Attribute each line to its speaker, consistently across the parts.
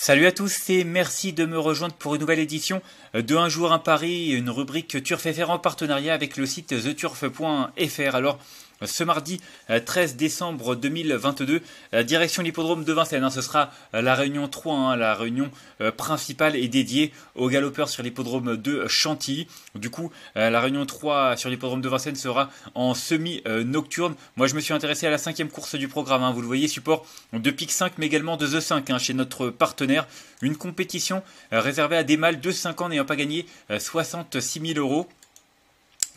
Speaker 1: Salut à tous et merci de me rejoindre pour une nouvelle édition de Un jour un Paris, une rubrique Turf FR en partenariat avec le site theturf.fr. Alors, ce mardi 13 euh, décembre 2022, euh, direction l'hippodrome de Vincennes. Hein, ce sera euh, la réunion 3, hein, la réunion principale et dédiée aux galopeurs sur l'hippodrome de Chantilly. Du coup, la réunion 3 sur l'hippodrome de Vincennes sera en semi-nocturne. Moi, je me suis intéressé à la cinquième course du programme. Hein. vous le voyez, support de PIC 5, mais également de The 5 chez notre partenaire. Une compétition réservée à des mâles de 5 ans n'ayant pas gagné 66 000 euros.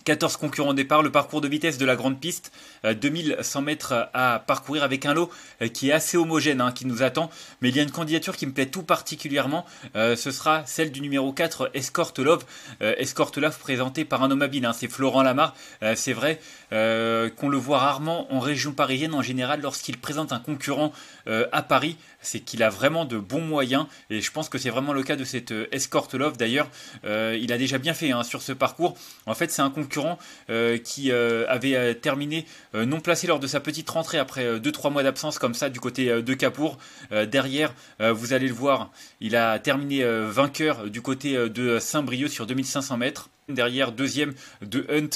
Speaker 1: 14 concurrents au départ, le parcours de vitesse de la grande piste, 2100 euh, mètres à parcourir avec un lot euh, qui est assez homogène, hein, qui nous attend. Mais il y a une candidature qui me plaît tout particulièrement, euh, ce sera celle du numéro 4, Escort Love. Escort Love présenté par un homme habile, hein, c'est Florent Lamar. c'est vrai qu'on le voit rarement en région parisienne en général lorsqu'il présente un concurrent à Paris, c'est qu'il a vraiment de bons moyens et je pense que c'est vraiment le cas de cette Escort Love. D'ailleurs, il a déjà bien fait hein, sur ce parcours. En fait, c'est un concurrent euh, qui euh, avait euh, terminé non placé lors de sa petite rentrée après 2-3 mois d'absence comme ça du côté de Capour. derrière, vous allez le voir, il a terminé vainqueur du côté de Saint-Brieuc sur 2500 mètres derrière, deuxième de Hunt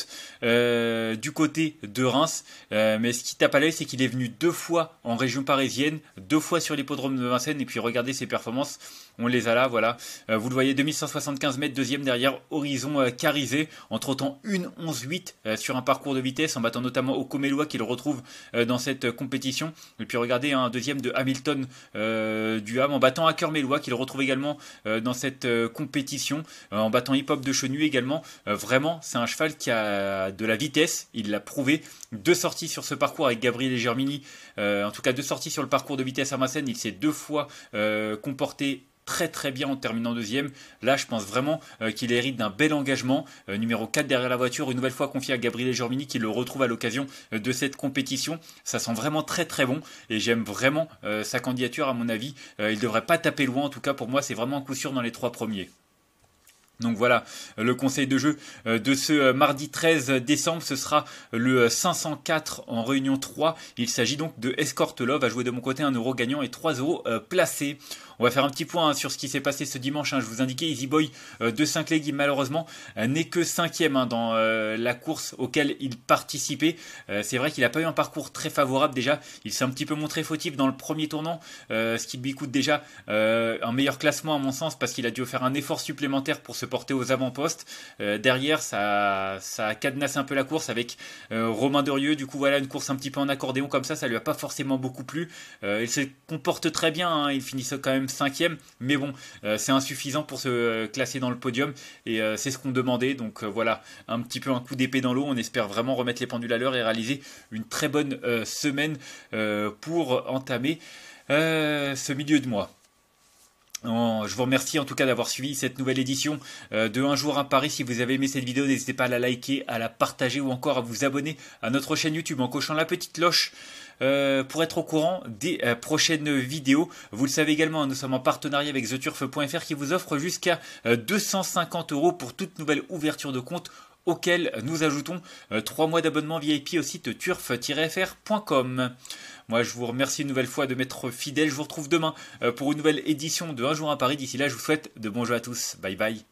Speaker 1: euh, du côté de Reims. Euh, mais ce qui tape à l'œil, c'est qu'il est venu deux fois en région parisienne, deux fois sur l'hippodrome de Vincennes, et puis regardez ses performances, on les a là, voilà. Euh, vous le voyez, 2175 mètres, deuxième derrière Horizon Carisé, entre temps une 11-8 sur un parcours de vitesse, en battant notamment au Comélois qu'il retrouve dans cette compétition. Et puis regardez, un hein, deuxième de Hamilton du Ham, en battant à Mélois qu'il retrouve également dans cette compétition, en battant Hip Hop de Chenu également. Euh, vraiment, c'est un cheval qui a de la vitesse. Il l'a prouvé. Deux sorties sur ce parcours avec Gabriel et Germini. Euh, en tout cas, deux sorties sur le parcours de vitesse à Massène. Il s'est deux fois euh, comporté très très bien en terminant deuxième. Là, je pense vraiment qu'il hérite d'un bel engagement. numéro 4 derrière la voiture, une nouvelle fois confié à Gabriel Germini qui le retrouve à l'occasion de cette compétition. Ça sent vraiment très très bon et j'aime vraiment sa candidature à mon avis. il ne devrait pas taper loin en tout cas pour moi, c'est vraiment un coup sûr dans les trois premiers. Donc voilà, le conseil de jeu euh, de ce euh, mardi 13 décembre, ce sera le 504 euh, en réunion 3. Il s'agit donc de Escort Love à jouer de mon côté un euro gagnant et 3 euros placés. On va faire un petit point hein, sur ce qui s'est passé ce dimanche. Hein. Je vous indiquais Easy Boy de Sinclair qui malheureusement n'est que cinquième hein, dans la course auquel il participait. C'est vrai qu'il n'a pas eu un parcours très favorable déjà. Il s'est un petit peu montré fautif dans le premier tournant, ce qui lui coûte déjà un meilleur classement à mon sens parce qu'il a dû faire un effort supplémentaire pour se porter aux avant-postes. Euh, derrière, ça, ça cadenasse un peu la course avec euh, Romain Derieux. Du coup, voilà une course un petit peu en accordéon comme ça, ça lui a pas forcément beaucoup plu. Euh, il se comporte très bien, hein. il finit quand même cinquième, mais bon, c'est insuffisant pour se classer dans le podium et c'est ce qu'on demandait. Donc voilà, un petit peu un coup d'épée dans l'eau. On espère vraiment remettre les pendules à l'heure et réaliser une très bonne semaine pour entamer ce milieu de mois je vous remercie en tout cas d'avoir suivi cette nouvelle édition euh, de Un jour à Paris. Si vous avez aimé cette vidéo, n'hésitez pas à la liker, à la partager ou encore à vous abonner à notre chaîne YouTube en cochant la petite cloche. Euh, pour être au courant des euh, prochaines vidéos. Vous le savez également, nous sommes en partenariat avec theturf.fr qui vous offre jusqu'à 250 euros pour toute nouvelle ouverture de compte auquel nous ajoutons 3 euh, mois d'abonnement VIP au site turf-fr.com. Moi, je vous remercie une nouvelle fois de m'être fidèle. Je vous retrouve demain euh, pour une nouvelle édition de Un jour à Paris. D'ici là, je vous souhaite de bons jeux à tous. Bye bye.